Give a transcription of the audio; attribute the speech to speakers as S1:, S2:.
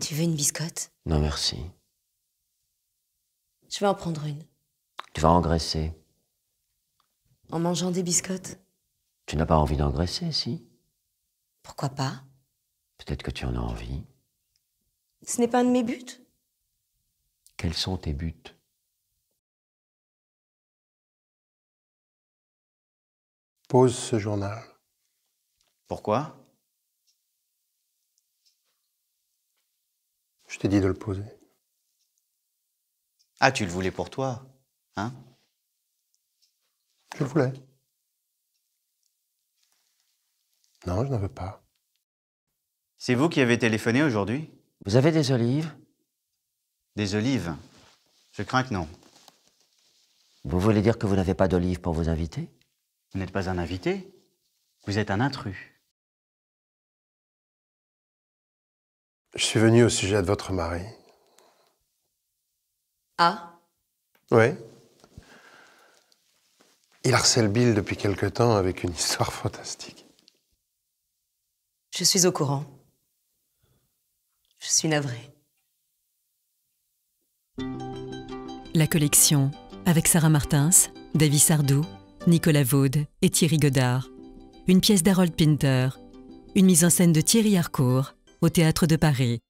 S1: Tu veux une biscotte Non, merci. Je vais en prendre une. Tu vas engraisser. En mangeant des biscottes Tu n'as pas envie d'engraisser, si Pourquoi pas Peut-être que tu en as envie. Ce n'est pas un de mes buts Quels sont tes buts Pose ce journal. Pourquoi Je t'ai dit de le poser. Ah, tu le voulais pour toi, hein Je le voulais. Non, je n'en veux pas. C'est vous qui avez téléphoné aujourd'hui Vous avez des olives Des olives Je crains que non. Vous voulez dire que vous n'avez pas d'olives pour vos invités Vous n'êtes pas un invité, vous êtes un intrus. Je suis venu au sujet de votre mari. Ah Oui. Il harcèle Bill depuis quelque temps avec une histoire fantastique. Je suis au courant. Je suis navrée. La collection, avec Sarah Martins, David Sardou, Nicolas Vaude et Thierry Godard. Une pièce d'Harold Pinter. Une mise en scène de Thierry Harcourt au Théâtre de Paris.